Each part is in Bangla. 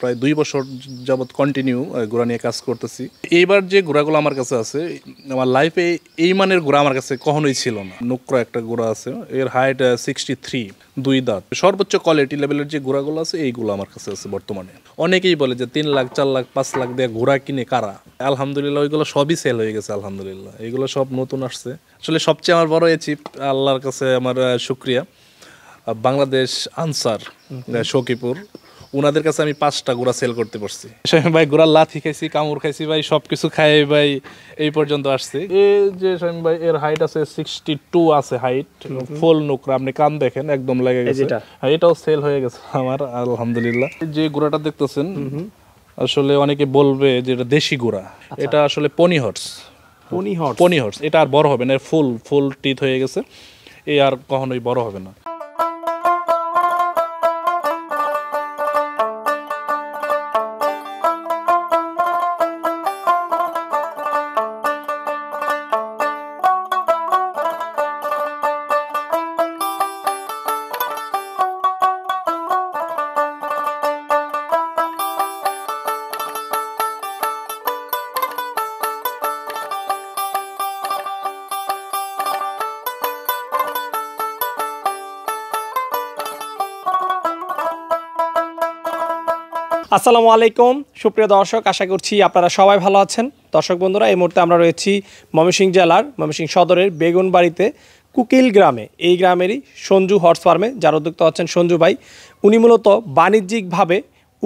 প্রায় দুই বছর যাবৎ কন্টিনিউ ঘোড়া নিয়ে কাজ করতেছি এইবার যে ঘোড়াগুলো আমার কাছে আছে আমার লাইফে এই মানের ঘোড়া আমার কাছে কখনোই ছিল না নুকরা একটা ঘোড়া আছে এর হাইট সিক্সটি থ্রি দুই দাঁত সর্বোচ্চ কোয়ালিটি লেভেলের যে ঘোড়াগুলো আছে এইগুলো আমার কাছে আছে বর্তমানে অনেকেই বলে যে তিন লাখ চার লাখ পাঁচ লাখ দিয়ে ঘোড়া কিনে কারা আলহামদুলিল্লাহ ওইগুলো সবই সেল হয়ে গেছে আলহামদুলিল্লাহ এইগুলো সব নতুন আসছে আসলে সবচেয়ে আমার বড় এচিভ আল্লাহর কাছে আমার শুক্রিয়া বাংলাদেশ আনসার শকিপুর ওনাদের কাছে আমি পাঁচটা গোড়া সেল করতে পারছি ভাই গোড়া লাথি খাইছি কামড় খাইছি ভাই সব কিছু খাই ভাই এই পর্যন্ত আসছি এই যে সামি ভাই এর হাইট আছে সিক্সটি টু আছে হাইট ফুল নোকরা আপনি কান দেখেন একদম লেগে গেছে হ্যাঁ, এটাও সেল হয়ে গেছে আমার আলহামদুলিল্লাহ যে গোড়াটা দেখতেছেন আসলে অনেকে বলবে যে এটা দেশি গোড়া আচ্ছা। এটা আসলে pony horse pony horse pony horse এটা আর বড় হবে না ফুল ফুল টিথ হয়ে গেছে এ আর কখনোই বড় হবে না আসসালামু আলাইকুম সুপ্রিয় দর্শক আশা করছি আপনারা সবাই ভালো আছেন দর্শক বন্ধুরা এই মুহূর্তে আমরা রয়েছি ময়মনসিংহ জেলার ময়মনসিংহ সদরের বেগুনবাড়িতে কুকিল গ্রামে এই গ্রামেরই সঞ্জু হর্স ফার্মে যার উদ্যুক্ত হচ্ছেন সঞ্জু ভাই উনি মূলত বাণিজ্যিকভাবে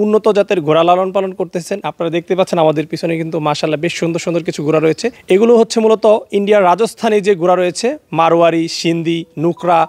উন্নত জাতের ঘোড়া লালন পালন করতেছেন আপনারা দেখতে পাচ্ছেন আমাদের পিছনে কিন্তু মাসাল্লাহ বেশ সুন্দর সুন্দর কিছু ঘোড়া রয়েছে এগুলো হচ্ছে মূলত ইন্ডিয়ার রাজস্থানে যে ঘোড়া রয়েছে মারোয়ারি সিন্ধি নুকরা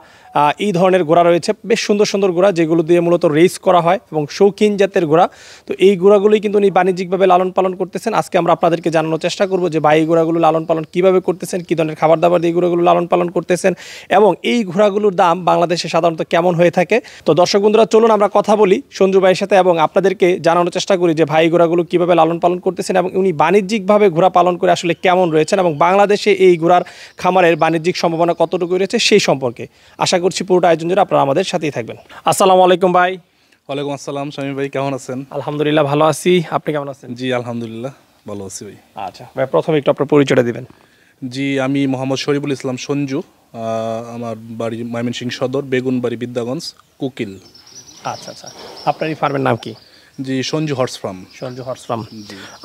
এই ধরনের ঘোড়া রয়েছে বেশ সুন্দর সুন্দর ঘোড়া যেগুলো দিয়ে মূলত রেস করা হয় এবং শৌখিন জাতের ঘোড়া তো এই ঘোড়াগুলোই কিন্তু উনি বাণিজ্যিকভাবে লালন পালন করতেছেন আজকে আমরা আপনাদেরকে জানানোর চেষ্টা করব যে ভাই এই ঘোড়াগুলো লালন পালন কীভাবে করতেছেন কী ধরনের খাবার দাবার দিয়ে ঘোড়াগুলো লালন পালন করতেছেন এবং এই ঘোড়াগুলোর দাম বাংলাদেশে সাধারণত কেমন হয়ে থাকে তো দর্শক বন্ধুরা চলুন আমরা কথা বলি সঞ্জু ভাইয়ের সাথে এবং আপনাদেরকে জানানোর চেষ্টা করি যে ভাই ঘোড়াগুলো কীভাবে লালন পালন করতেছেন এবং উনি বাণিজ্যিকভাবে ঘোড়া পালন করে আসলে কেমন রয়েছেন এবং বাংলাদেশে এই ঘোড়ার খামারের বাণিজ্যিক সম্ভাবনা কতটুকু রয়েছে সেই সম্পর্কে আশা করছি পুরোটা আয়োজন জুড়ে আপনারা আমাদের সাথেই থাকবেন আসসালামু আলাইকুম ভাই ওয়ালাইকুম আসসালাম শামীম ভাই কেমন আছেন আলহামদুলিল্লাহ ভালো আছি আপনি কেমন আছেন জি আলহামদুলিল্লাহ ভালো আছি ভাই আচ্ছা ভাই প্রথমে একটু আপনার পরিচয়টা দিবেন জি আমি মোহাম্মদ শরীফুল ইসলাম সঞ্জু আমার বাড়ি ময়মনসিং সদর বেগুন বাড়ি বিদ্যাগঞ্জ কুকিল আচ্ছা আচ্ছা আপনার এই ফার্মের নাম কি জি Sanju horse farm Sanju horse farm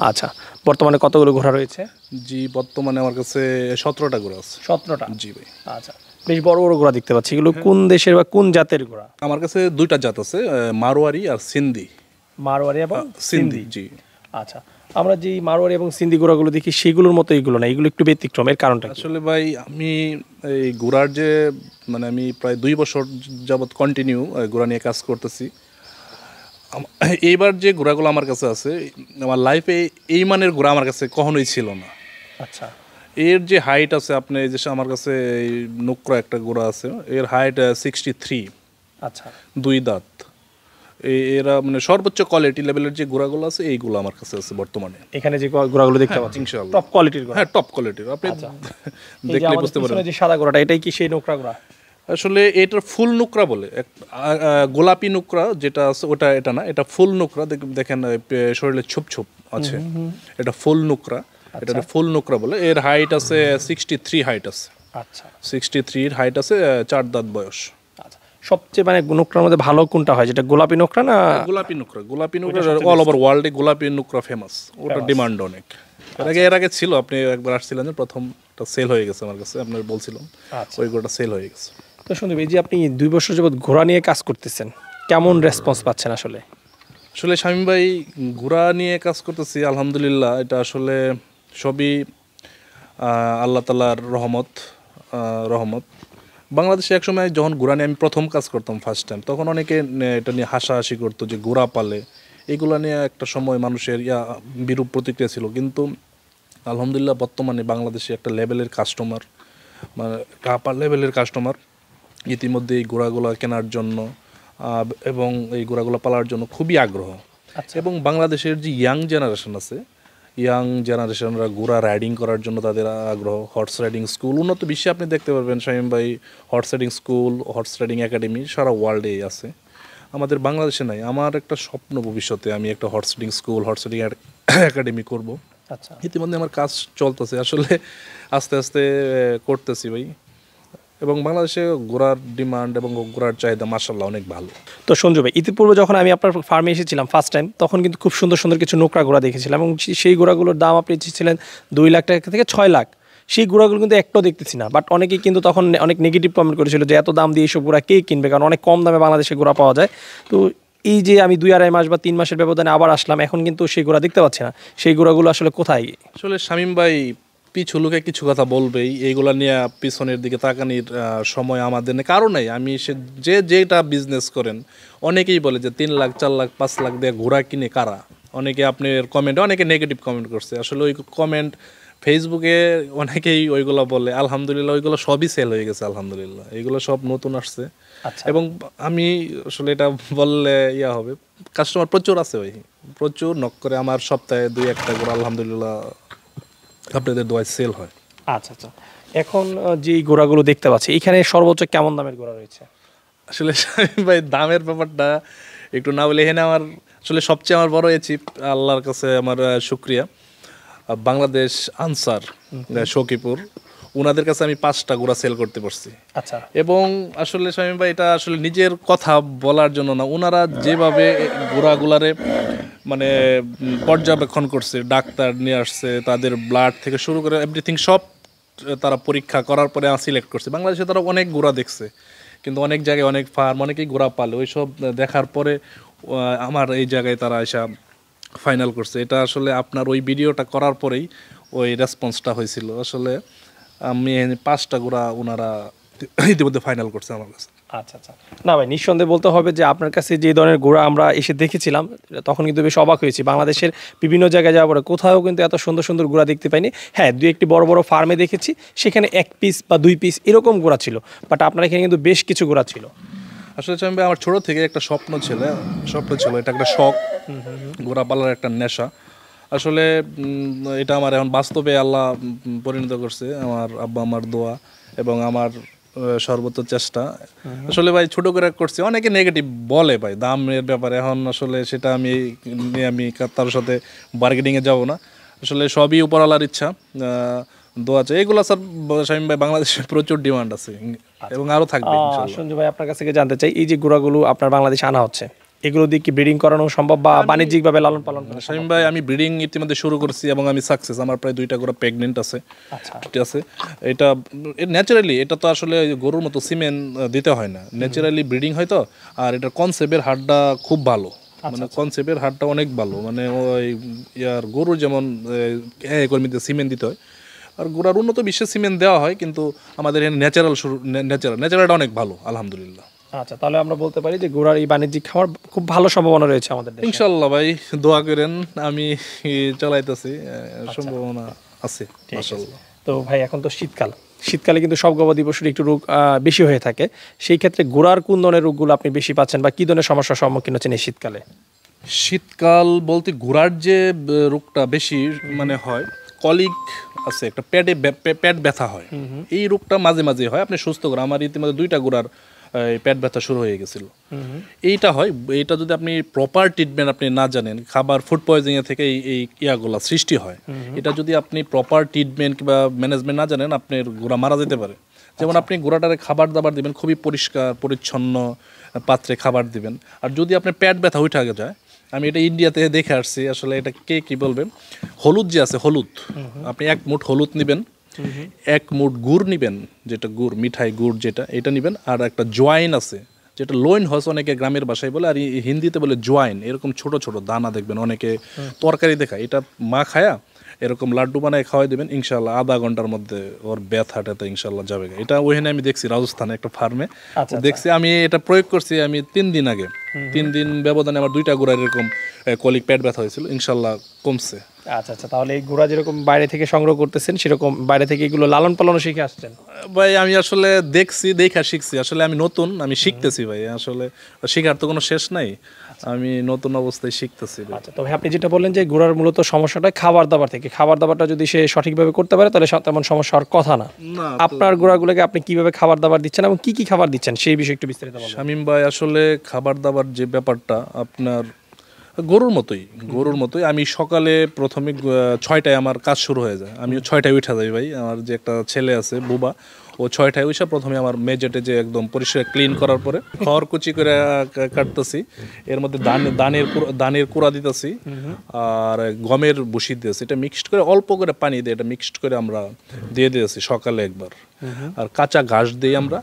আচ্ছা বর্তমানে কতগুলো ঘোড়া রয়েছে জি বর্তমানে আমার কাছে সতেরোটা ঘোড়া আছে সতেরোটা জি ভাই আচ্ছা বেশ বড় বড় ঘোড়া দেখতে পাচ্ছি এগুলো কোন দেশের বা কোন জাতের ঘোড়া আমার কাছে দুইটা জাত আছে মারোয়ারি আর সিন্ধি মারোয়ারি এবং সিন্ধি জি আচ্ছা আমরা যে মারোয়ারি এবং সিন্ধি ঘোড়াগুলো দেখি সেগুলোর মতো এগুলো না এগুলো একটু ব্যতিক্রম এর কারণটা আসলে ভাই আমি এই ঘোড়ার যে মানে আমি প্রায় দুই বছর যাবৎ কন্টিনিউ ঘোড়া নিয়ে কাজ করতেছি এইবার যে ঘোড়াগুলো আমার কাছে আছে আমার লাইফে এই মানের ঘোড়া আমার কাছে কখনোই ছিল না আচ্ছা এর যে হাইট আছে আপনি এই যে আমার কাছে এই নুকরা একটা গোড়া আছে এর হাইট সিক্সটি থ্রি আচ্ছা দুই দাঁত এরা মানে সর্বোচ্চ কোয়ালিটি লেভেলের যে গোড়াগুলো আছে এইগুলো আমার কাছে আছে বর্তমানে এখানে যে গোড়াগুলো দেখতে হ্যাঁ, পাচ্ছেন ইনশাআল্লাহ টপ কোয়ালিটির হ্যাঁ টপ কোয়ালিটির আপনি আচ্ছা। দেখলে বুঝতে পারবেন যে সাদা গোড়াটা এটাই কি সেই নোকরা গোড়া আসলে এটার ফুল নুকরা বলে গোলাপি নুকরা যেটা আছে ওটা এটা না এটা ফুল নুকরা দেখেন শরীরে ছুপ ছুপ আছে এটা ফুল নুকরা আচ্ছা। এটা ফুল নোকরা বলে এর হাইট আছে সিক্সটি থ্রি হাইট আছে আচ্ছা সিক্সটি থ্রির হাইট আছে চার দাঁত বয়স আচ্ছা। সবচেয়ে মানে নোকরার মধ্যে ভালো কোনটা হয় যেটা গোলাপি নোকরা না গোলাপি নোকরা গোলাপি নোকরা অল ওভার ওয়ার্ল্ডে গোলাপি নোকরা ফেমাস ওটা ডিমান্ড অনেক এর আগে এর আগে ছিল আপনি একবার আসছিলেন যে প্রথমটা সেল হয়ে গেছে আমার কাছে আপনার বলছিলাম ওই গোটা সেল হয়ে গেছে তো শুনুন এই যে আপনি দুই বছর যাবৎ ঘোড়া নিয়ে কাজ করতেছেন কেমন রেসপন্স পাচ্ছেন আসলে আসলে স্বামী ভাই ঘোড়া নিয়ে কাজ করতেছি আলহামদুলিল্লাহ এটা আসলে সবই আল্লাহ তালার রহমত রহমত বাংলাদেশে একসময় যখন ঘোড়া নিয়ে আমি প্রথম কাজ করতাম ফার্স্ট টাইম তখন অনেকে এটা নিয়ে হাসাহাসি করতো যে গোড়া পালে এগুলো নিয়ে একটা সময় মানুষের ইয়া বিরূপ প্রতিক্রিয়া ছিল কিন্তু আলহামদুলিল্লাহ বর্তমানে বাংলাদেশে একটা লেভেলের কাস্টমার মানে কাপার লেভেলের কাস্টমার ইতিমধ্যে এই গোড়াগুলো কেনার জন্য এবং এই গোড়াগুলো পালার জন্য খুবই আগ্রহ আচ্ছা। এবং বাংলাদেশের যে ইয়াং জেনারেশন আছে ইয়াং জেনারেশনরা ঘোড়া রাইডিং করার জন্য তাদের আগ্রহ হর্স রাইডিং স্কুল উন্নত বিশ্বে আপনি দেখতে পারবেন শাহিম ভাই horse riding school horse riding academy সারা ওয়ার্ল্ডে আছে আমাদের বাংলাদেশে নাই আমার একটা স্বপ্ন ভবিষ্যতে আমি একটা horse riding school horse riding academy করব আচ্ছা ইতিমধ্যে আমার কাজ চলতেছে আসলে আস্তে আস্তে করতেছি ভাই এবং বাংলাদেশে ঘোড়ার ডিমান্ড এবং ঘোড়ার চাহিদা মার্শাল্লাহ অনেক ভালো তো সঞ্জু ভাই ইতিপূর্বে যখন আমি আপনার ফার্মে এসেছিলাম ফার্স্ট টাইম তখন কিন্তু খুব সুন্দর সুন্দর কিছু নোকরা ঘোড়া দেখেছিলাম এবং সেই ঘোড়াগুলোর দাম আপনি ছিলেন দুই লাখ টাকা থেকে ছয় লাখ সেই ঘোড়াগুলো কিন্তু একটাও দেখতেছি না বাট অনেকেই কিন্তু তখন অনেক নেগেটিভ কমেন্ট করেছিল যে এত দাম দিয়ে এইসব ঘোড়া কে কিনবে কারণ অনেক কম দামে বাংলাদেশে ঘোড়া পাওয়া যায় তো এই যে আমি দুই আড়াই মাস বা তিন মাসের ব্যবধানে আবার আসলাম এখন কিন্তু সেই ঘোড়া দেখতে পাচ্ছি না সেই ঘোড়াগুলো আসলে কোথায় আসলে শামীম ভাই পিছু লোকে কিছু কথা বলবেই এইগুলো নিয়ে পিছনের দিকে তাকানির সময় আমাদের নেই কারো নেই আমি সে যে যেটা বিজনেস করেন অনেকেই বলে যে তিন লাখ চার লাখ পাঁচ লাখ দিয়ে ঘোরা কিনে কারা অনেকে আপনার কমেন্ট অনেকে নেগেটিভ কমেন্ট করছে আসলে ওই কমেন্ট ফেসবুকে অনেকেই ওইগুলো বলে আলহামদুলিল্লাহ ওইগুলো সবই সেল হয়ে গেছে আলহামদুলিল্লাহ এগুলো সব নতুন আসছে আচ্ছা। এবং আমি আসলে এটা বললে ইয়া হবে কাস্টমার প্রচুর আছে ওই প্রচুর নক করে আমার সপ্তাহে দুই একটা করে আলহামদুলিল্লাহ আপনাদের দোয়ায় সেল হয় আচ্ছা আচ্ছা এখন যে গোড়াগুলো দেখতে পাচ্ছি এখানে সর্বোচ্চ কেমন দামের গোড়া রয়েছে আসলে ভাই দামের ব্যাপারটা একটু না বলে এখানে আমার আসলে সবচেয়ে আমার বড় অ্যাচিভ আল্লাহর কাছে আমার শুক্রিয়া বাংলাদেশ আনসার শকিপুর ওনাদের কাছে আমি পাঁচটা গোড়া সেল করতে পারছি আচ্ছা এবং আসলে স্বামী ভাই এটা আসলে নিজের কথা বলার জন্য না ওনারা যেভাবে গোড়াগুলারে মানে পর্যবেক্ষণ করছে ডাক্তার নিয়ে আসছে তাদের ব্লাড থেকে শুরু করে এভরিথিং সব তারা পরীক্ষা করার পরে সিলেক্ট করছে বাংলাদেশে তারা অনেক গোড়া দেখছে কিন্তু অনেক জায়গায় অনেক ফার্ম অনেকেই গোড়া পালে সব দেখার পরে আমার এই জায়গায় তারা এসা ফাইনাল করছে এটা আসলে আপনার ওই ভিডিওটা করার পরেই ওই রেসপন্সটা হয়েছিল আসলে আমি পাঁচটা গোড়া ওনারা ইতিমধ্যে ফাইনাল করছে আমার কাছে আচ্ছা আচ্ছা না ভাই নিঃসন্দেহে বলতে হবে যে আপনার কাছে যে ধরনের গোড়া আমরা এসে দেখেছিলাম তখন কিন্তু বেশ অবাক হয়েছি বাংলাদেশের বিভিন্ন জায়গায় যাওয়ার পরে কোথাও কিন্তু এত সুন্দর সুন্দর গোড়া দেখতে পাইনি হ্যাঁ দু একটি বড় বড় ফার্মে দেখেছি সেখানে এক পিস বা দুই পিস এরকম গোড়া ছিল বাট আপনার এখানে কিন্তু বেশ কিছু গোড়া ছিল আসলে আমি আমার ছোট থেকে একটা স্বপ্ন ছিল স্বপ্ন ছিল এটা একটা শখ গোড়া পালার একটা নেশা আসলে এটা আমার এখন বাস্তবে আল্লাহ পরিণত করছে আমার আব্বা আমার দোয়া এবং আমার সর্বোচ্চ চেষ্টা হ্যাঁ। আসলে ভাই ছোট করে করছি অনেকে নেগেটিভ বলে ভাই দামের ব্যাপারে এখন আসলে সেটা আমি আমি তার সাথে বার্গেনিংয়ে যাব না আসলে সবই উপরালার ইচ্ছা দোয়া চাই এগুলো স্যার শামীম ভাই বাংলাদেশে প্রচুর ডিমান্ড আছে এবং আরও থাকবে ভাই আপনার কাছ থেকে জানতে চাই এই যে গুড়াগুলো আপনার বাংলাদেশে আনা হচ্ছে এগুলো দিয়ে কি ব্রিডিং করানো সম্ভব বা বাণিজ্যিকভাবে লালন পালন করা শামিম ভাই আমি ব্রিডিং ইতিমধ্যে শুরু করছি এবং আমি সাকসেস আমার প্রায় দুইটা গোড়া প্রেগনেন্ট আছে আচ্ছা। ঠিক আছে এটা ন্যাচারালি এটা তো আসলে গরুর মতো সিমেন দিতে হয় না ন্যাচারালি ব্রিডিং হয় তো আর এটা কনসেপ্টের হারটা খুব ভালো আচ্ছা, মানে কনসেপ্টের আচ্ছা। হারটা অনেক ভালো মানে ওই ইয়ার গরু যেমন কর্মীদের সিমেন্ট দিতে হয় আর গোড়ার উন্নত বিশ্বে সিমেন্ট দেওয়া হয় কিন্তু আমাদের এখানে ন্যাচারাল শুরু ন্যাচারাল ন্যাচারালটা অনেক ভালো আলহামদুলিল্লাহ আচ্ছা তাহলে আমরা বলতে পারি যে গোড়ার এই বাণিজ্যিক খাওয়ার খুব ভালো সম্ভাবনা রয়েছে আমাদের ইনশাল্লাহ ভাই দোয়া করেন আমি চালাইতেছি আচ্ছা। সম্ভাবনা আছে তো ভাই এখন তো শীতকাল শীতকালে কিন্তু সব গবাদি পশুর একটু রোগ বেশি হয়ে থাকে সেই ক্ষেত্রে গোড়ার কোন ধরনের রোগগুলো আপনি বেশি পাচ্ছেন বা কী ধরনের সমস্যার সম্মুখীন হচ্ছেন এই শীতকালে শীতকাল বলতে গোড়ার যে রোগটা বেশি মানে হয় কলিক আছে একটা প্যাডে প্যাড ব্যথা হয় এই রোগটা মাঝে মাঝে হয় আপনি সুস্থ করে আমার ইতিমধ্যে দুইটা গোড়ার পেট ব্যথা শুরু হয়ে গেছিল এইটা হয় এইটা যদি আপনি প্রপার ট্রিটমেন্ট আপনি না জানেন খাবার ফুড পয়জনিং থেকে এই ইয়াগুলা সৃষ্টি হয় এটা যদি আপনি প্রপার ট্রিটমেন্ট কিংবা ম্যানেজমেন্ট না জানেন আপনার গোড়া মারা যেতে পারে যেমন আচ্ছা। আপনি গোড়াটারে খাবার দাবার দিবেন খুবই পরিষ্কার পরিচ্ছন্ন পাত্রে খাবার দিবেন আর যদি আপনার পেট ব্যথা উঠে যায় আমি এটা ইন্ডিয়াতে দেখে আসছি আসলে এটা কে কি বলবেন হলুদ যে আছে হলুদ আপনি এক মুঠ হলুদ নেবেন এক মুঠ গুড় নিবেন যেটা গুড় মিঠাই গুড় যেটা এটা নিবেন আর একটা জোয়াইন আছে যেটা লোইন হস অনেকে গ্রামের ভাষায় বলে আর হিন্দিতে বলে জোয়াইন এরকম ছোট ছোট দানা দেখবেন অনেকে তরকারি দেখায় এটা মা খায়া এরকম লাড্ডু বানায় খাওয়াই দেবেন ইনশাল্লাহ আধা ঘন্টার মধ্যে ওর ব্যথাটা তো ইনশাল্লাহ যাবে এটা ওইখানে আমি দেখছি রাজস্থানে একটা ফার্মে আচ্ছা, আচ্ছা। দেখছি আমি এটা প্রয়োগ করছি আমি তিন দিন আগে তিন দিন ব্যবধানে আমার দুইটা গোড়া এরকম কলিক প্যাড ব্যথা হয়েছিল ইনশাল্লাহ কমছে আচ্ছা আচ্ছা তাহলে এই ঘোড়া যেরকম বাইরে থেকে সংগ্রহ করতেছেন সেরকম বাইরে থেকে এগুলো লালন পালনও শিখে আসছেন ভাই আমি আসলে দেখছি দেখা শিখছি আসলে আমি নতুন আমি শিখতেছি ভাই আসলে শেখার তো কোনো শেষ নাই আমি নতুন অবস্থায় শিখতেছি আচ্ছা তবে আপনি যেটা বললেন যে ঘোড়ার মূলত সমস্যাটা খাবার দাবার থেকে খাবার দাবারটা যদি সে সঠিকভাবে করতে পারে তাহলে তেমন সমস্যা হওয়ার কথা না আপনার ঘোড়াগুলোকে আপনি কিভাবে খাবার দাবার দিচ্ছেন এবং কি কি খাবার দিচ্ছেন সেই বিষয়ে একটু বিস্তারিত শামিম ভাই আসলে খাবার দাবার যে ব্যাপারটা আপনার গরুর মতোই গরুর মতোই আমি সকালে প্রথমে ছয়টায় আমার কাজ শুরু হয়ে যায় আমি ছয়টায় উঠা যাই ভাই আমার যে একটা ছেলে আছে বুবা ও ছয়টায় উঠে প্রথমে আমার মেজেটে যে একদম পরিষ্কার ক্লিন করার পরে খড় কুচি করে কাটতেছি এর মধ্যে দান দানের দানের কুড়া দিতেছি আর গমের বসি দিয়েছি এটা মিক্সড করে অল্প করে পানি দিয়ে এটা মিক্সড করে আমরা দিয়ে দিয়েছি সকালে একবার আর কাঁচা ঘাস দিই আমরা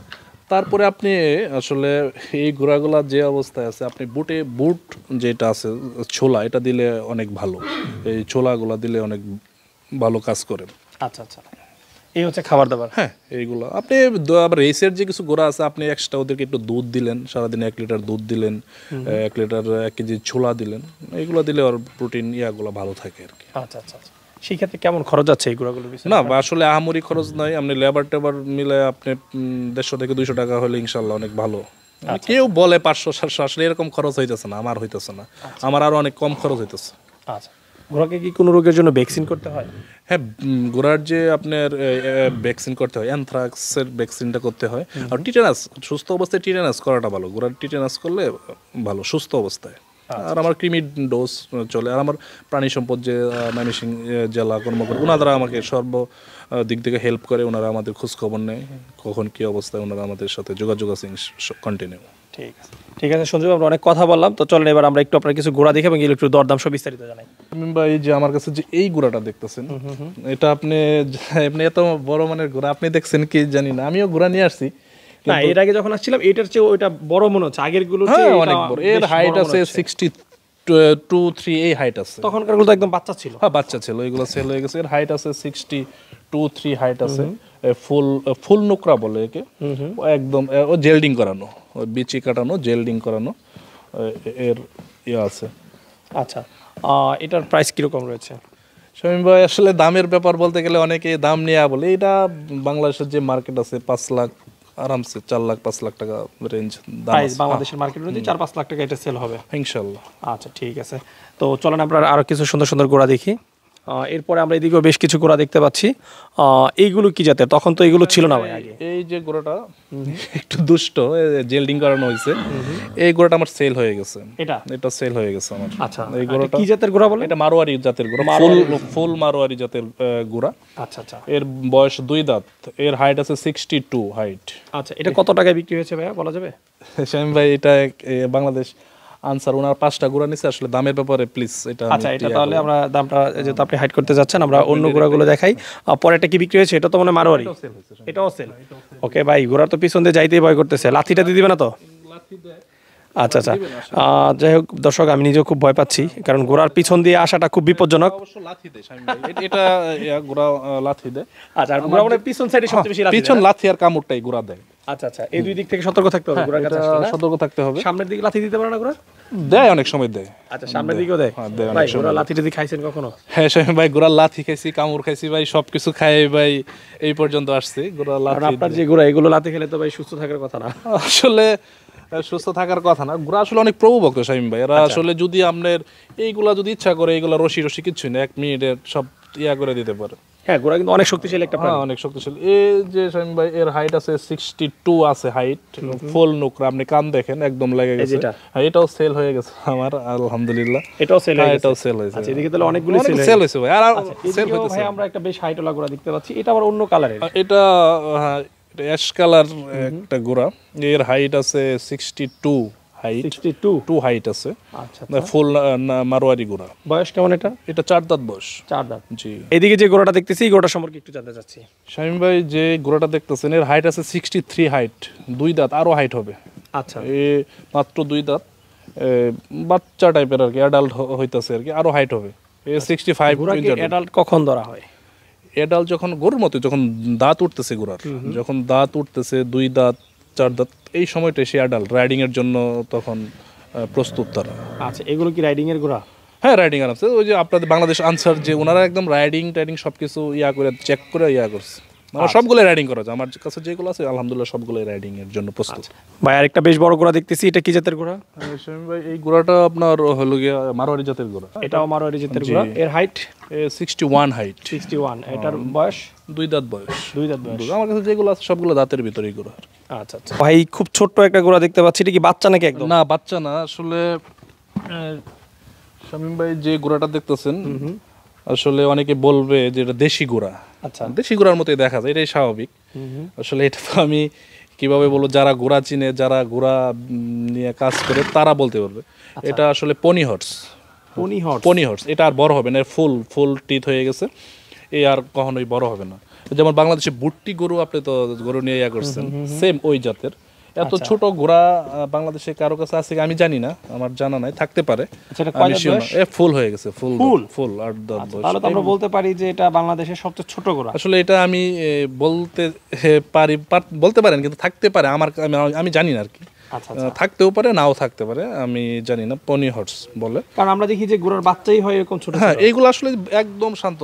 তারপরে আপনি আসলে এই ঘোড়াগুলা যে অবস্থায় আছে আপনি বুটে বুট যেটা আছে ছোলা এটা দিলে অনেক ভালো এই ছোলাগুলা দিলে অনেক ভালো কাজ করে আচ্ছা আচ্ছা এই হচ্ছে খাবার দাবার হ্যাঁ এইগুলো আপনি আবার রেসের যে কিছু গোড়া আছে আপনি এক্সট্রা ওদেরকে একটু দুধ দিলেন সারাদিনে এক লিটার দুধ দিলেন এক লিটার এক কেজি ছোলা দিলেন এগুলো দিলে ওর প্রোটিন ইয়াগুলো ভালো থাকে আর কি আচ্ছা আচ্ছা আচ্ছা সেই ক্ষেত্রে কেমন খরচ আছে এই গুড়াগুলো না আসলে আহামরি খরচ নাই আপনি লেবার টেবার মিলে আপনি দেড়শো থেকে দুইশো টাকা হলে ইনশাল্লাহ অনেক ভালো মানে আচ্ছা। কেউ বলে পাঁচশো সাতশো আসলে এরকম খরচ হইতেছে না আমার হইতেছে না আচ্ছা। আমার আরও অনেক কম খরচ হইতেছে আচ্ছা ঘোড়াকে কি কোনো রোগের জন্য ভ্যাকসিন করতে হয় হ্যাঁ ঘোড়ার যে আপনার ভ্যাকসিন করতে হয় অ্যানথ্রাক্সের ভ্যাকসিনটা করতে হয় আর টিটেনাস সুস্থ অবস্থায় টিটেনাস করাটা ভালো ঘোড়ার টিটেনাস করলে ভালো সুস্থ অবস্থায় আচ্ছা, আচ্ছা। আর আমার ক্রিমির ডোজ চলে আর আমার প্রাণী সম্পদ যে ম্যানেজিং জেলা কর্মকর্তা ওনারা আমাকে সর্ব দিক থেকে হেল্প করে ওনারা আমাদের খোঁজখবর নেয় কখন কী অবস্থায় ওনারা আমাদের সাথে যোগাযোগ আছে কন্টিনিউ ঠিক আছে ঠিক আছে সঞ্জীব আমরা অনেক কথা বললাম তো চলেন এবার আমরা একটু আপনার কিছু ঘোড়া দেখে এবং একটু দরদাম সব বিস্তারিত জানাই এই যে আমার কাছে যে এই ঘোড়াটা দেখতেছেন এটা আপনি আপনি এত বড় মানের ঘোড়া আপনি দেখছেন কি জানি না আমিও ঘোড়া নিয়ে আসছি না এর আগে যখন আসছিলাম এটার চেয়ে ওইটা বড় মনে হচ্ছে আগের গুলো হ্যাঁ, অনেক বড় এর হাইট আছে সিক্সটি টু থ্রি এই হাইট আছে তখনকার গুলো একদম বাচ্চা ছিল হ্যাঁ বাচ্চা ছিল সেল হয়ে গেছে এর হাইট আছে সিক্সটি টু থ্রি হাইট আছে ফুল ফুল নোকরা বলে একে একদম ও করানো বিচি কাটানো জেলডিং করানো এর ইয়ে আছে আচ্ছা এটার প্রাইস কিরকম রয়েছে শামীম ভাই আসলে দামের ব্যাপার বলতে গেলে অনেকে দাম নেওয়া বলে এটা বাংলাদেশের যে মার্কেট আছে পাঁচ লাখ আরামসে চার লাখ পাঁচ লাখ টাকা রেঞ্জ প্রাইস বাংলাদেশের মার্কেট অনুযায়ী চার পাঁচ লাখ টাকা এটা সেল হবে ইনশাল্লাহ আচ্ছা ঠিক আছে তো চলেন আমরা আরও কিছু সুন্দর সুন্দর গোড়া দেখি এরপরে আমরা এদিকেও বেশ কিছু গোড়া দেখতে পাচ্ছি এইগুলো কি যাতে তখন তো এগুলো ছিল না ভাই এই যে গোড়াটা একটু দুষ্ট জেলডিং করানো হয়েছে এই গোড়াটা আমার সেল হয়ে গেছে এটা এটা সেল হয়ে গেছে আমার আচ্ছা এই গোড়াটা কি জাতের গোড়া বলে এটা মারোয়ারি জাতের গোড়া ফুল ফুল মারোয়ারি জাতের গোড়া আচ্ছা আচ্ছা এর বয়স দুই দাঁত এর হাইট আছে সিক্সটি টু হাইট আচ্ছা এটা কত টাকায় বিক্রি হয়েছে ভাইয়া বলা যাবে শ্যাম ভাই এটা বাংলাদেশ আনসার ওনার পাঁচটা গুড়া নিছে আসলে দামের ব্যাপারে প্লিজ এটা আচ্ছা এটা তাহলে আমরা দামটা হ্যাঁ। যেহেতু আপনি হাইড করতে যাচ্ছেন আমরা হ্যাঁ, অন্য গুলো দেখাই পরেরটা কি বিক্রি হয়েছে এটা তো মনে মারোয়ারি এটা অসেল ওকে ভাই গুড়া তো পিছন দিয়ে যাইতেই ভয় করতেছে লাথিটা দিয়ে দিবে না তো আচ্ছা আচ্ছা যাই হোক দর্শক আমি নিজেও খুব ভয় পাচ্ছি কারণ গোড়ার পিছন দিয়ে আসাটা খুব বিপজ্জনক এটা ঘোড়া লাথি দেয় আচ্ছা মানে পিছন সাইডে সবচেয়ে বেশি হ্যাঁ, পিছন লাথি আর কামড়টাই গোড়া দেয় আচ্ছা আচ্ছা এই দুই দিক থেকে সতর্ক থাকতে হবে হ্যাঁ, কাছে সতর্ক থাকতে হবে সামনের দিকে লাথি দিতে পারে না দেয় অনেক সময় দেয় আচ্ছা সামনের দিকেও দেয় হ্যাঁ, দেয় অনেক সময় লাথি যদি খাইছেন কখনো হ্যাঁ ভাই লাথি খাইছি কামড় খাইছি ভাই সবকিছু খাই ভাই এই পর্যন্ত আসছে গোড়ার লাথি আপনার যে গোড়া এগুলো লাথি খেলে তো ভাই সুস্থ থাকার কথা না আসলে সুস্থ থাকার কথা না ঘোরা আসলে অনেক প্রভুভক্ত সাইম ভাই এরা আচ্ছা। আসলে যদি আপনার এইগুলা যদি ইচ্ছা করে এইগুলা রশি রশি কিচ্ছু না এক মিনিটে সব ইয়া করে দিতে পারে হ্যাঁ ঘোড়া কিন্তু অনেক শক্তিশালী একটা হ্যাঁ, প্রাণী অনেক শক্তিশালী এই যে শামিম ভাই এর হাইট আছে 62 আছে হাইট ফুল নুকরা আপনি কান দেখেন একদম লেগে গেছে হ্যাঁ এটাও সেল হয়ে গেছে আমার আলহামদুলিল্লাহ এটাও সেল হয়ে হ্যাঁ, এটাও সেল হয়েছে আচ্ছা এদিকে তাহলে অনেকগুলো সেল সেল হয়েছে ভাই আর সেল আচ্ছা, হয়েছে ভাই আমরা একটা বেশ হাইট ওলা ঘোড়া দেখতে পাচ্ছি এটা আবার অন্য কালারের এটা অ্যাশ কালার একটা ঘোড়া এর হাইট আছে 62 টু টু হাইট আছে আচ্ছা, আচ্ছা। ফুল মারোয়ারি বয়স কেমন এটা এটা চার দাঁত বয়স চার দাঁত এদিকে যে দেখতেছি সম্পর্কে একটু চাচ্ছি ভাই যে এর হাইট আছে সিক্সটি থ্রি হাইট দুই দাঁত হাইট হবে আচ্ছা এ মাত্র দুই দাঁত বাচ্চা টাইপের আর কি অ্যাডাল্ট হইতেছে আর কি আরো হাইট হবে এ সিক্সটি আচ্ছা। ফাইভ কখন ধরা হয় এডাল যখন গরুর মতো যখন দাঁত উঠতেছে গোড়ার যখন দাঁত উঠতেছে দুই দাঁত চারদাত এই সময়টা সে রাইডিং রাইডিংয়ের জন্য তখন প্রস্তুত তারা আচ্ছা এগুলো কি রাইডিংয়ের ঘোড়া হ্যাঁ রাইডিং আর আছে ওই যে আপনাদের বাংলাদেশ আনসার যে ওনারা একদম রাইডিং টাইডিং সবকিছু ইয়া করে চেক করে ইয়া করছে আমার সবগুলো রাইডিং করা যায় আমার কাছে যেগুলো আছে আলহামদুলিল্লাহ সবগুলো রাইডিং এর জন্য প্রস্তুত আচ্ছা। ভাই আরেকটা বেশ বড় ঘোড়া দেখতেছি এটা কি জাতের ঘোড়া ভাই এই ঘোড়াটা আপনার হলো গিয়া মারোয়ারি জাতের ঘোড়া এটাও মারোয়ারি জাতের ঘোড়া এর হাইট 61 হাইট 61 এটার বয়স দুই দাঁত বয়স দুই দাঁত বয়স আমার কাছে যেগুলো আছে সবগুলো দাঁতের ভিতরেই ঘোড়া আচ্ছা আচ্ছা ভাই খুব ছোট্ট একটা ঘোড়া দেখতে পাচ্ছি এটা কি বাচ্চা নাকি একদম না বাচ্চা না আসলে শামিম ভাই যে ঘোড়াটা দেখতেছেন আসলে অনেকে বলবে যে এটা দেশি গুঁড়া আচ্ছা দেশি গুঁড়ার মতোই দেখা যায় এটাই স্বাভাবিক আসলে এটা তো আমি কিভাবে বলবো যারা গুঁড়া চিনে যারা গুঁড়া নিয়ে কাজ করে তারা বলতে পারবে আচ্ছা। এটা আসলে pony horse pony horse pony horse এটা আর বড় হবে না ফুল ফুল টিথ হয়ে গেছে এ আর কখনোই বড় হবে না যেমন বাংলাদেশে বুট্টি গরু আপনি তো গরু নিয়ে ইয়া করছেন সেম ওই জাতের এত আচ্ছা। ছোট ঘোড়া বাংলাদেশে কারো কাছে আছে আমি জানি না আমার জানা নাই থাকতে পারে আচ্ছা, ফুল হয়ে গেছে ফুল ফুল ফুল আট দশ আচ্ছা, তাহলে তো আমরা বলতে পারি যে এটা বাংলাদেশের সবচেয়ে ছোট ঘোড়া আসলে এটা আমি বলতে পারি বলতে পারেন কিন্তু থাকতে পারে আমার আমি জানি না আর কি আচ্ছা, আচ্ছা। থাকতেও পারে নাও থাকতে পারে আমি জানি না পনি হর্স বলে কারণ আমরা দেখি যে গুড়ার বাচ্চাই হয় এরকম ছোট হ্যাঁ এইগুলো আসলে একদম শান্ত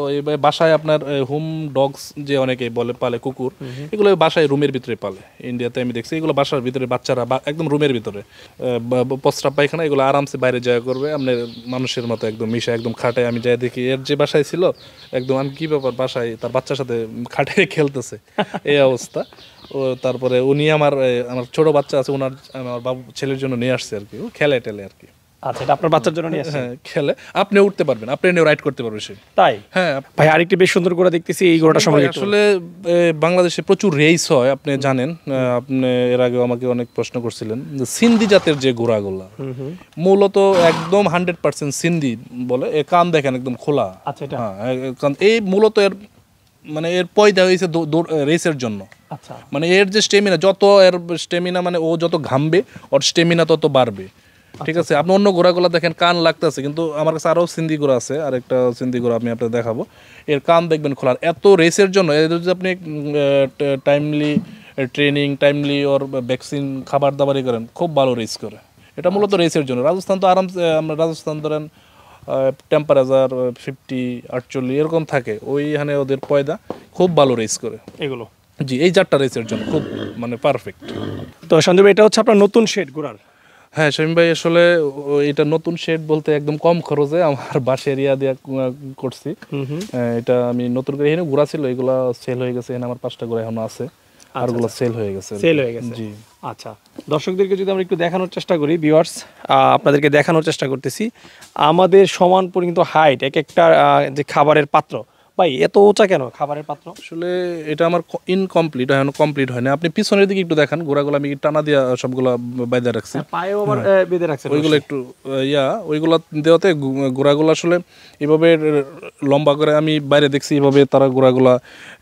বাসায় আপনার হোম ডগস যে অনেকে বলে পালে কুকুর এগুলো বাসায় রুমের ভিতরে পালে ইন্ডিয়াতে আমি দেখছি এগুলো বাসার ভিতরে বাচ্চারা একদম রুমের ভিতরে প্রস্রাব পায়খানা এগুলো আরামসে বাইরে যাওয়া করবে আপনার মানুষের মতো একদম মিশে একদম খাটে আমি যাই দেখি এর যে বাসায় ছিল একদম আমি কি ব্যাপার বাসায় তার বাচ্চার সাথে খাটে খেলতেছে এই অবস্থা ও তারপরে উনি আমার আমার ছোট বাচ্চা আছে ওনার আমার বাবু ছেলের জন্য নিয়ে আসছে আর কি ও খেলে টেলে আর কি আচ্ছা আপনার বাচ্চার জন্য হ্যাঁ, খেলে আপনি উঠতে পারবেন আপনি নিয়ে রাইড করতে পারবেন হ্যাঁ ভাই বেশ সুন্দর করে দেখতেছি এই আসলে বাংলাদেশে প্রচুর রেস হয় আপনি জানেন আপনি এর আগে আমাকে অনেক প্রশ্ন করছিলেন সিন্ধি জাতের যে ঘোড়াগুলো মূলত একদম হান্ড্রেড পার্সেন্ট সিন্ধি বলে এ কান দেখেন একদম খোলা আচ্ছা হ্যাঁ, এই মূলত এর মানে এর পয়দা হয়েছে রেসের জন্য আচ্ছা মানে এর যে স্টেমিনা যত এর স্টেমিনা মানে ও যত ঘামবে ওর স্টেমিনা তত বাড়বে ঠিক আচ্ছা। আছে আপনি অন্য ঘোড়াগুলো দেখেন কান লাগতেছে কিন্তু আমার কাছে আরও সিন্দি ঘোড়া আছে আর একটা সিন্দি ঘোড়া আমি আপনাকে দেখাবো এর কান দেখবেন খোলার এত রেসের জন্য এদের যদি আপনি টাইমলি ট্রেনিং টাইমলি ওর ভ্যাকসিন খাবার দাবারই করেন খুব ভালো রেস করে এটা মূলত রেসের আচ্ছা। জন্য রাজস্থান তো আরামসে আমরা রাজস্থান ধরেন টেম্পারেচার ফিফটি আটচল্লিশ এরকম থাকে ওইখানে ওদের পয়দা খুব ভালো রেস করে এগুলো জি এই চারটা রেসের জন্য খুব মানে পারফেক্ট তো সন্দীপ এটা হচ্ছে আপনার নতুন শেড ঘোরার হ্যাঁ শামীম ভাই আসলে এটা নতুন শেড বলতে একদম কম খরচে আমার বাস এরিয়া দিয়ে করছি হ্যাঁ, এটা আমি নতুন করে এখানে ঘোরা ছিল এগুলো সেল হয়ে গেছে এখানে আমার পাঁচটা ঘোরা এখনো আছে আচ্ছা, আর ওগুলো সেল আচ্ছা। হয়ে গেছে সেল হয়ে গেছে জি আচ্ছা দর্শকদেরকে যদি আমরা একটু দেখানোর চেষ্টা করি ভিউয়ার্স আপনাদেরকে দেখানোর চেষ্টা করতেছি আমাদের সমান পরিমিত হাইট এক একটা যে খাবারের পাত্র ভাই এত উঁচা কেন খাবারের পাত্র আসলে এটা আমার ইনকমপ্লিট হয় কমপ্লিট হয় না আপনি পিছনের দিকে একটু দেখান গোড়াগুলো আমি টানা দিয়ে সবগুলো বেঁধে রাখছি হ্যাঁ, পায়েও আবার হ্যাঁ। বেঁধে রাখছি ওইগুলো একটু ইয়া ওইগুলো দেওয়াতে গোড়াগুলো আসলে এভাবে লম্বা করে আমি বাইরে দেখছি এভাবে তারা গোড়াগুলো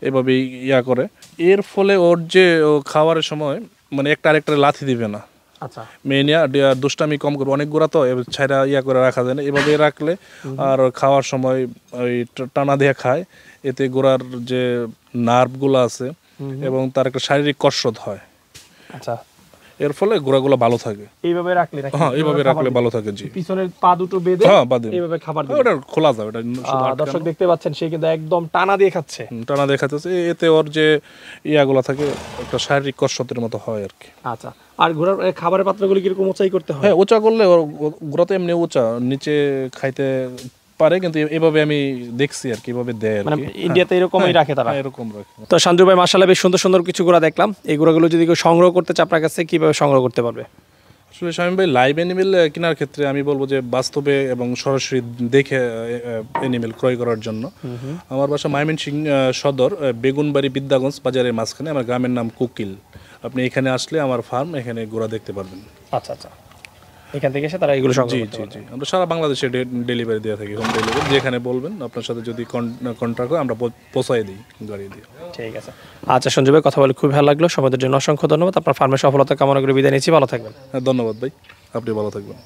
এভাবে ইয়া করে এর ফলে ওর যে খাবারের সময় মানে একটা আরেকটা লাথি দিবে না আচ্ছা মেনিয়া দুষ্টামি কম করবো অনেক গোড়া তো ছাইরা ইয়া করে রাখা যায় না এভাবে রাখলে আর খাওয়ার সময় ওই টানা দিয়ে খায় এতে গোড়ার যে নার্ভগুলো আছে এবং তার একটা শারীরিক কসরত হয় আচ্ছা এর ফলে গোড়াগুলো ভালো থাকে এইভাবে রাখলে হ্যাঁ এইভাবে রাখলে ভালো থাকে জি পিছনের পা দুটো বেঁধে হ্যাঁ বাঁধে এইভাবে খাবার দিবেন ওটা খোলা যাবে এটা দর্শক দেখতে পাচ্ছেন সে কিন্তু একদম টানা দিয়ে খাচ্ছে টানা দিয়ে খাচ্ছে এতে ওর যে ইয়াগুলো থাকে একটা শারীরিক কষ্টের মতো হয় আর কি আচ্ছা আর ঘোড়ার খাবারের পাত্রগুলো কিরকম উঁচাই করতে হয় হ্যাঁ উঁচা করলে ওর ঘোড়া তো এমনি উঁচা নিচে খাইতে পারে কিন্তু এভাবে আমি দেখছি আর কি এভাবে দেয় মানে ইন্ডিয়াতে এরকমই হ্যাঁ, রাখে তারা হ্যাঁ, এরকম রাখে তো সঞ্জু ভাই মাসাল্লাহ বেশ সুন্দর সুন্দর কিছু গুড়া দেখলাম এই গুড়াগুলো যদি কেউ সংগ্রহ করতে চায় আপনার কাছে কীভাবে সংগ্রহ করতে পারবে আসলে স্বামী ভাই লাইভ অ্যানিমেল কেনার ক্ষেত্রে আমি বলবো যে বাস্তবে এবং সরাসরি দেখে অ্যানিমেল ক্রয় করার জন্য আমার বাসা মাইমিন সিং সদর বেগুনবাড়ি বিদ্যাগঞ্জ বাজারের মাঝখানে আমার গ্রামের নাম কুকিল আপনি এখানে আসলে আমার ফার্ম এখানে ঘোরা দেখতে পারবেন আচ্ছা আচ্ছা এখান থেকে এসে তারা এগুলো সংগ্রহ করতে পারবে আমরা সারা বাংলাদেশে ডেলিভারি দেওয়া থাকি হোম ডেলিভারি যেখানে বলবেন আপনার সাথে যদি কন্ট্রাক্ট হয় আমরা পৌঁছাই দিই গাড়ি দিয়ে ঠিক আছে আচ্ছা সঞ্জয় ভাই কথা বলে খুব ভালো লাগলো সময়ের জন্য অসংখ্য ধন্যবাদ আপনার ফার্মের সফলতা কামনা করে বিদায় নিচ্ছি ভালো থাকবেন হ্যাঁ, ধন্যবাদ ভাই আপনি ভালো থাকবেন